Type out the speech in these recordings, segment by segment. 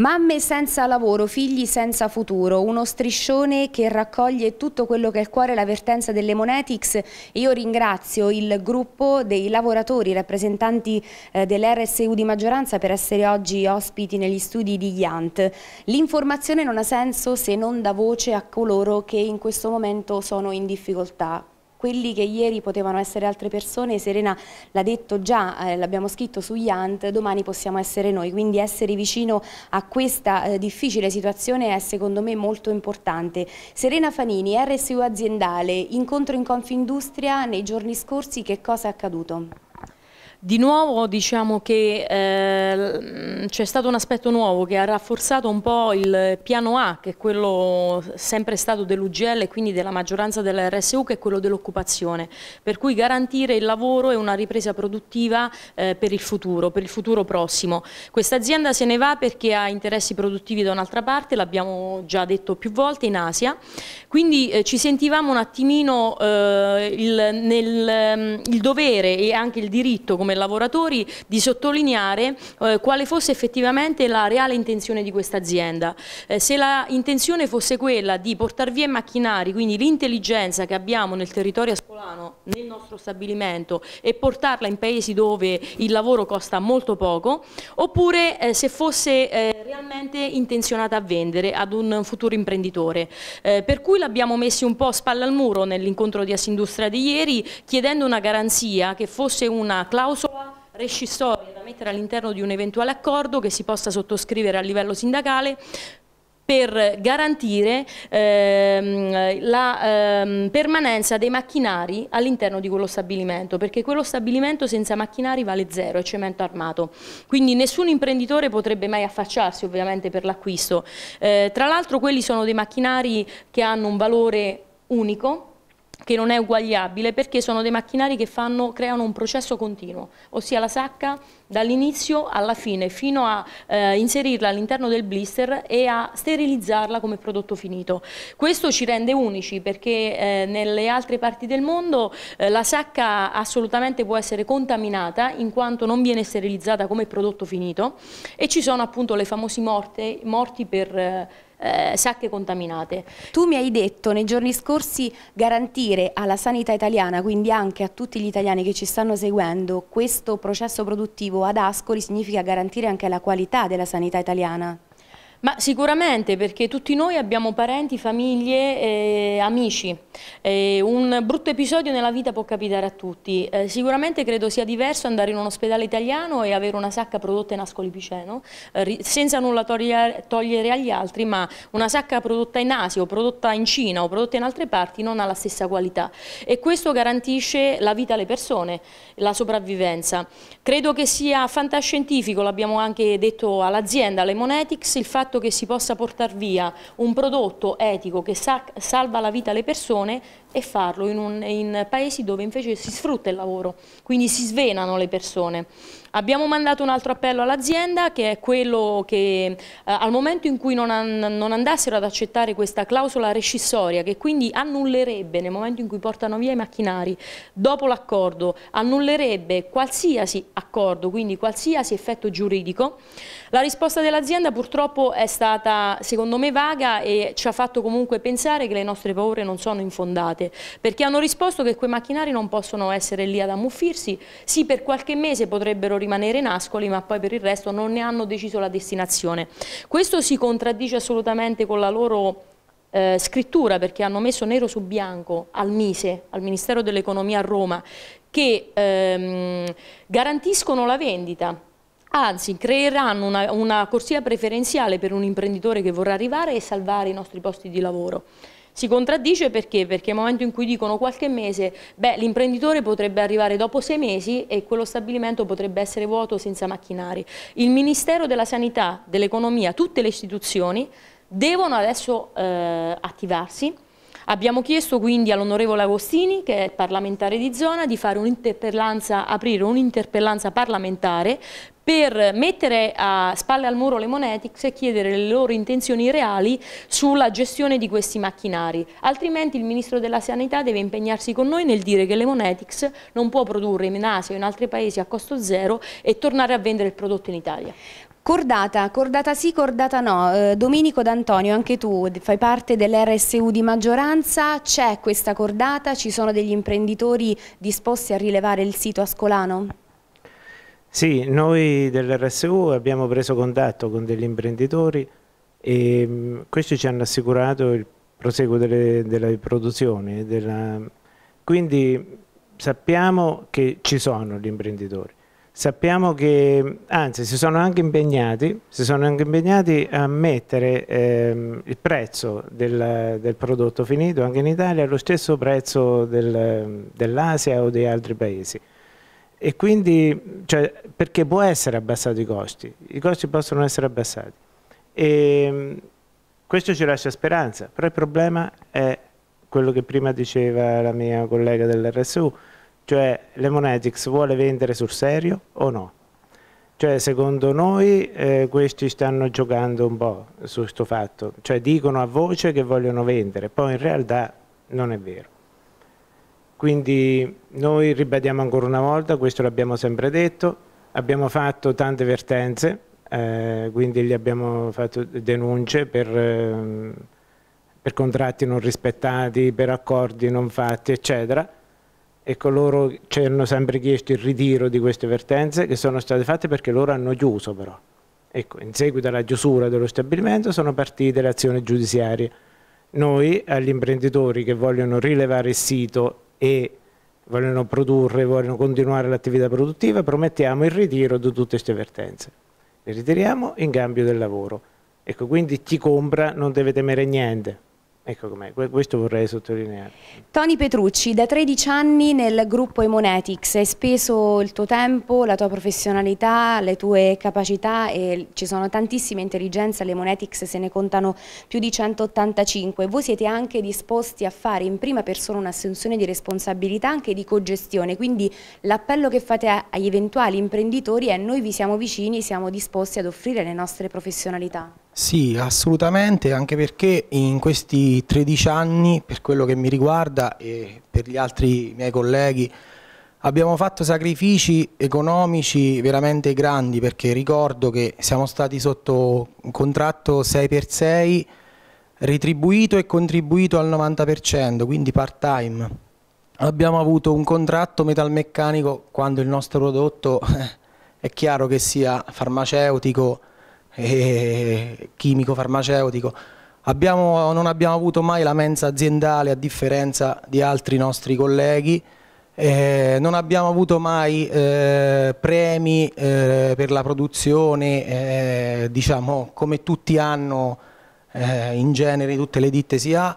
Mamme senza lavoro, figli senza futuro, uno striscione che raccoglie tutto quello che è il cuore e la vertenza delle Monetics. Io ringrazio il gruppo dei lavoratori rappresentanti eh, dell'RSU di maggioranza per essere oggi ospiti negli studi di Yant. L'informazione non ha senso se non dà voce a coloro che in questo momento sono in difficoltà quelli che ieri potevano essere altre persone, Serena l'ha detto già, eh, l'abbiamo scritto su Yant, domani possiamo essere noi, quindi essere vicino a questa eh, difficile situazione è secondo me molto importante. Serena Fanini, RSU aziendale, incontro in Confindustria nei giorni scorsi, che cosa è accaduto? Di nuovo diciamo che eh, c'è stato un aspetto nuovo che ha rafforzato un po' il piano A, che è quello sempre stato dell'UGL e quindi della maggioranza della RSU che è quello dell'occupazione, per cui garantire il lavoro e una ripresa produttiva eh, per il futuro, per il futuro prossimo. Questa azienda se ne va perché ha interessi produttivi da un'altra parte, l'abbiamo già detto più volte, in Asia, quindi eh, ci sentivamo un attimino eh, il, nel, ehm, il dovere e anche il diritto, come come lavoratori di sottolineare eh, quale fosse effettivamente la reale intenzione di questa azienda. Eh, se la intenzione fosse quella di portare via i macchinari, quindi l'intelligenza che abbiamo nel territorio Popolano nel nostro stabilimento e portarla in paesi dove il lavoro costa molto poco, oppure eh, se fosse eh, realmente intenzionata a vendere ad un futuro imprenditore. Eh, per cui l'abbiamo messi un po' spalla al muro nell'incontro di Assindustria di ieri, chiedendo una garanzia che fosse una clausola rescissoria da mettere all'interno di un eventuale accordo che si possa sottoscrivere a livello sindacale per garantire ehm, la ehm, permanenza dei macchinari all'interno di quello stabilimento, perché quello stabilimento senza macchinari vale zero, è cemento armato. Quindi nessun imprenditore potrebbe mai affacciarsi ovviamente per l'acquisto. Eh, tra l'altro quelli sono dei macchinari che hanno un valore unico, che non è uguagliabile perché sono dei macchinari che fanno, creano un processo continuo, ossia la sacca dall'inizio alla fine, fino a eh, inserirla all'interno del blister e a sterilizzarla come prodotto finito. Questo ci rende unici perché eh, nelle altre parti del mondo eh, la sacca assolutamente può essere contaminata in quanto non viene sterilizzata come prodotto finito e ci sono appunto le famose morte, morti per eh, eh, sacche contaminate. Tu mi hai detto nei giorni scorsi garantire alla sanità italiana, quindi anche a tutti gli italiani che ci stanno seguendo, questo processo produttivo ad Ascoli significa garantire anche la qualità della sanità italiana. Ma sicuramente perché tutti noi abbiamo parenti, famiglie, eh, amici. Eh, un brutto episodio nella vita può capitare a tutti. Eh, sicuramente credo sia diverso andare in un ospedale italiano e avere una sacca prodotta in Ascoli Piceno, eh, senza nulla togliere, agli altri, ma una sacca prodotta in Asia o prodotta in Cina o prodotta in altre parti non ha la stessa qualità. E questo garantisce la vita alle persone, la sopravvivenza. Credo che sia fantascientifico, l'abbiamo anche detto all'azienda, alle Monetics, il fatto fatto che si possa portare via un prodotto etico che sa salva la vita alle persone e farlo in, un, in, paesi dove invece si sfrutta il lavoro, quindi si svenano le persone. Abbiamo mandato un altro appello all'azienda che è quello che eh, al momento in cui non, an, non, andassero ad accettare questa clausola rescissoria che quindi annullerebbe nel momento in cui portano via i macchinari dopo l'accordo, annullerebbe qualsiasi accordo, quindi qualsiasi effetto giuridico, la risposta dell'azienda purtroppo è stata secondo me vaga e ci ha fatto comunque pensare che le nostre paure non sono infondate state, perché hanno risposto che quei macchinari non possono essere lì ad ammuffirsi, sì per qualche mese potrebbero rimanere in Ascoli, ma poi per il resto non ne hanno deciso la destinazione. Questo si contraddice assolutamente con la loro eh, scrittura, perché hanno messo nero su bianco al Mise, al Ministero dell'Economia a Roma, che ehm, garantiscono la vendita Anzi, creeranno una, una corsia preferenziale per un imprenditore che vorrà arrivare e salvare i nostri posti di lavoro. Si contraddice perché? Perché nel momento in cui dicono qualche mese, beh l'imprenditore potrebbe arrivare dopo sei mesi e quello stabilimento potrebbe essere vuoto senza macchinari. Il Ministero della Sanità, dell'Economia, tutte le istituzioni devono adesso eh, attivarsi Abbiamo chiesto quindi all'onorevole Agostini, che è parlamentare di zona, di fare un'interpellanza, aprire un'interpellanza parlamentare per mettere a spalle al muro le Monetics e chiedere le loro intenzioni reali sulla gestione di questi macchinari. Altrimenti il Ministro della Sanità deve impegnarsi con noi nel dire che le Monetics non può produrre in Asia o in altri paesi a costo zero e tornare a vendere il prodotto in Italia. Cordata, cordata sì, cordata no. Eh, Domenico D'Antonio, anche tu fai parte dell'RSU di maggioranza, c'è questa cordata, ci sono degli imprenditori disposti a rilevare il sito ascolano? Sì, noi dell'RSU abbiamo preso contatto con degli imprenditori e mm, questi ci hanno assicurato il proseguo delle, delle produzioni. Della... Quindi sappiamo che ci sono gli imprenditori. Sappiamo che, anzi, si sono anche impegnati, sono anche impegnati a mettere ehm, il prezzo del, del, prodotto finito anche in Italia allo stesso prezzo del, dell'Asia o di altri paesi. E quindi, cioè, perché può essere abbassato i costi, i costi possono essere abbassati. E ehm, questo ci lascia speranza, però il problema è quello che prima diceva la mia collega dell'RSU, cioè Lemonetics vuole vendere sul serio o no? Cioè, secondo noi eh, questi stanno giocando un po' su questo fatto, cioè dicono a voce che vogliono vendere, poi in realtà non è vero. Quindi noi ribadiamo ancora una volta, questo l'abbiamo sempre detto, abbiamo fatto tante vertenze, eh, quindi gli abbiamo fatto denunce per, ehm, per, contratti non rispettati, per accordi non fatti, eccetera. E coloro ci hanno sempre chiesto il ritiro di queste vertenze che sono state fatte perché loro hanno chiuso però. Ecco, in seguito alla chiusura dello stabilimento sono partite le azioni giudiziarie. Noi agli imprenditori che vogliono rilevare il sito e vogliono produrre, vogliono continuare l'attività produttiva, promettiamo il ritiro di tutte queste vertenze. Le ritiriamo in cambio del lavoro. Ecco, quindi chi compra non deve temere niente. Ecco com'è, questo vorrei sottolineare. Tony Petrucci, da 13 anni nel gruppo Emonetics, hai speso il tuo tempo, la tua professionalità, le tue capacità e ci sono tantissime intelligenze, le Emonetics se ne contano più di 185. Voi siete anche disposti a fare in prima persona un'assunzione di responsabilità anche di cogestione, quindi l'appello che fate agli eventuali imprenditori è noi vi siamo vicini, siamo disposti ad offrire le nostre professionalità. Sì, assolutamente, anche perché in questi 13 anni, per quello che mi riguarda e per gli altri miei colleghi, abbiamo fatto sacrifici economici veramente grandi perché ricordo che siamo stati sotto un contratto 6x6 retribuito e contribuito al 90%, quindi part-time. Abbiamo avuto un contratto metalmeccanico quando il nostro prodotto è chiaro che sia farmaceutico, eh, chimico, farmaceutico, abbiamo, non abbiamo avuto mai la mensa aziendale a differenza di altri nostri colleghi, eh, non abbiamo avuto mai eh, premi eh, per la produzione, eh, diciamo come tutti hanno eh, in genere, tutte le ditte si ha,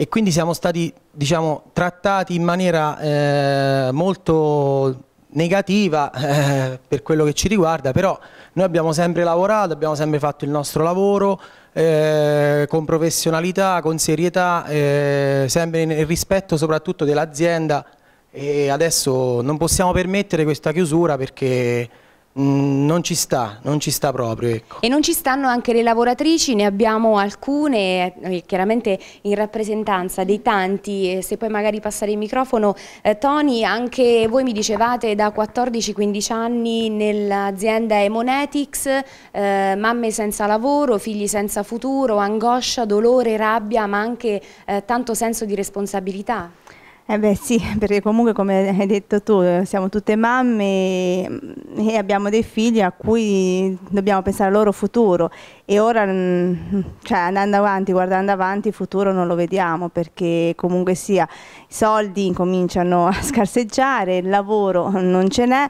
e quindi siamo stati diciamo, trattati in maniera molto negativa eh, per quello che ci riguarda, però noi abbiamo sempre lavorato, abbiamo sempre fatto il nostro lavoro eh, con professionalità, con serietà, eh, sempre nel rispetto soprattutto dell'azienda e adesso non possiamo permettere questa chiusura perché Mm, non ci sta, non ci sta proprio. Ecco. E non ci stanno anche le lavoratrici, ne abbiamo alcune, eh, eh, chiaramente in rappresentanza dei tanti, se poi magari passare il microfono. Eh, Tony, anche voi mi dicevate da 14-15 anni nell'azienda Emonetics, eh, mamme senza lavoro, figli senza futuro, angoscia, dolore, rabbia, ma anche tanto senso di responsabilità. Eh beh sì, perché comunque come hai detto tu, siamo tutte mamme e abbiamo dei figli a cui dobbiamo pensare al loro futuro e ora, mm, cioè andando avanti, guardando avanti, il futuro non lo vediamo perché comunque sia i soldi cominciano a scarseggiare, il lavoro non ce n'è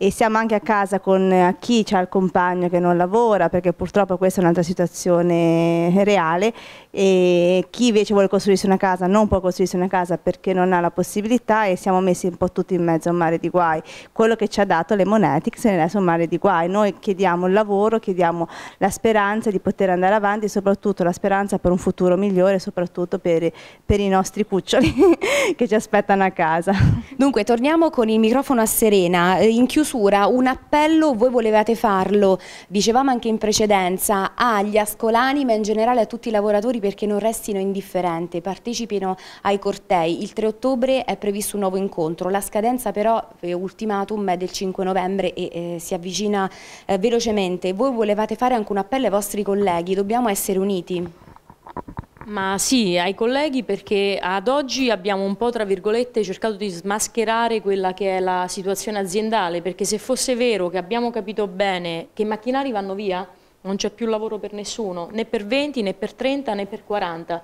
e siamo anche a casa con eh, chi ha il compagno che non lavora, perché purtroppo questa è un'altra situazione reale, e chi invece vuole costruirsi una casa non può costruirsi una casa perché non ha la possibilità e siamo messi un po' tutti in mezzo a un mare di guai. Quello che ci ha dato le monete se ne resta un mare di guai. Noi chiediamo il lavoro, chiediamo la speranza di poter andare avanti, e soprattutto la speranza per un futuro migliore, soprattutto per, per i nostri cuccioli che ci aspettano a casa. Dunque, torniamo con il microfono a Serena. Eh, in chiusura chiusura un appello, voi volevate farlo, dicevamo anche in precedenza, agli ascolani ma in generale a tutti i lavoratori perché non restino indifferenti, partecipino ai cortei. Il 3 ottobre è previsto un nuovo incontro, la scadenza però, eh, ultimatum, è del 5 novembre e eh, si avvicina eh, velocemente. Voi volevate fare anche un appello ai vostri colleghi, dobbiamo essere uniti. Ma sì, ai colleghi perché ad oggi abbiamo un po' tra virgolette cercato di smascherare quella che è la situazione aziendale perché se fosse vero che abbiamo capito bene che i macchinari vanno via non c'è più lavoro per nessuno, né per 20, né per 30, né per 40.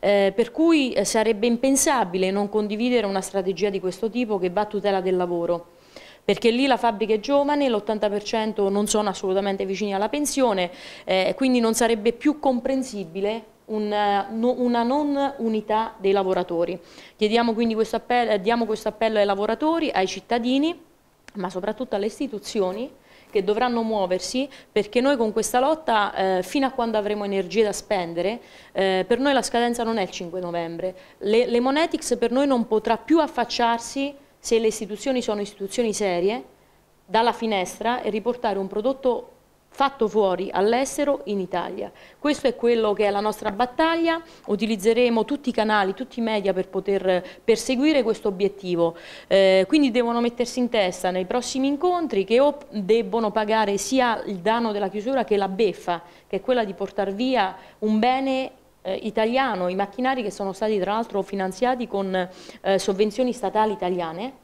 Eh, per cui eh, sarebbe impensabile non condividere una strategia di questo tipo che va a tutela del lavoro perché lì la fabbrica è giovane, l'80% non sono assolutamente vicini alla pensione, eh, quindi non sarebbe più comprensibile una, eh, una non unità dei lavoratori. Chiediamo quindi questo appello, eh, diamo questo appello ai lavoratori, ai cittadini, ma soprattutto alle istituzioni che dovranno muoversi perché noi con questa lotta eh, fino a quando avremo energie da spendere, eh, per noi la scadenza non è il 5 novembre, le, le Monetics per noi non potrà più affacciarsi se le istituzioni sono istituzioni serie dalla finestra e riportare un prodotto fatto fuori all'estero in Italia. Questo è quello che è la nostra battaglia, utilizzeremo tutti i canali, tutti i media per poter eh, perseguire questo obiettivo. Eh, quindi devono mettersi in testa nei prossimi incontri che o debbono pagare sia il danno della chiusura che la beffa, che è quella di portare via un bene eh, italiano, i macchinari che sono stati tra l'altro finanziati con eh, sovvenzioni statali italiane,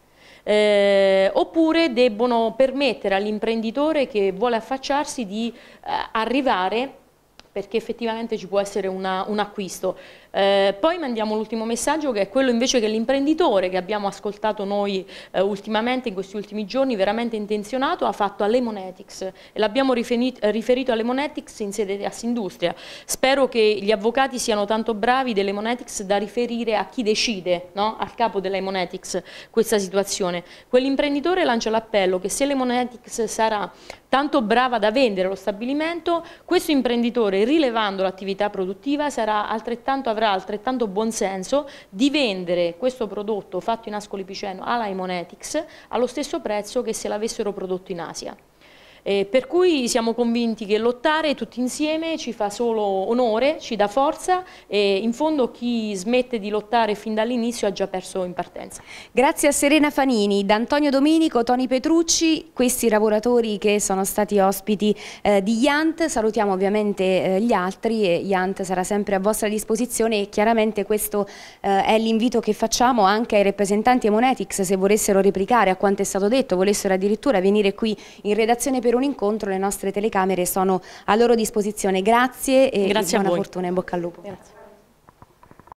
eh, oppure debbono permettere all'imprenditore che vuole affacciarsi di eh, arrivare perché effettivamente ci può essere una, un acquisto eh, poi mandiamo l'ultimo messaggio che è quello invece che l'imprenditore che abbiamo ascoltato noi eh, ultimamente in questi ultimi giorni veramente intenzionato ha fatto all'Emonetics e l'abbiamo riferito all'Emonetics in sede di Assindustria. Spero che gli avvocati siano tanto bravi dell'Emonetics da riferire a chi decide, no? al capo dell'Emonetics, questa situazione. Quell'imprenditore lancia l'appello che se Lemonetics sarà tanto brava da vendere lo stabilimento, questo imprenditore rilevando l'attività produttiva altrettanto, avrà altrettanto buon senso di vendere questo prodotto fatto in Ascoli Piceno alla Imonetics allo stesso prezzo che se l'avessero prodotto in Asia. Eh, per cui siamo convinti che lottare tutti insieme ci fa solo onore, ci dà forza e in fondo chi smette di lottare fin dall'inizio ha già perso in partenza. Grazie a Serena Fanini, da Antonio Domenico, Toni Petrucci, questi lavoratori che sono stati ospiti eh, di Yant, salutiamo ovviamente eh, gli altri e Yant sarà sempre a vostra disposizione e chiaramente questo eh, è l'invito che facciamo anche ai rappresentanti Emonetics se volessero replicare a quanto è stato detto, volessero addirittura venire qui in redazione per per un incontro le nostre telecamere sono a loro disposizione. Grazie e grazie buona fortuna, in bocca al lupo. Grazie.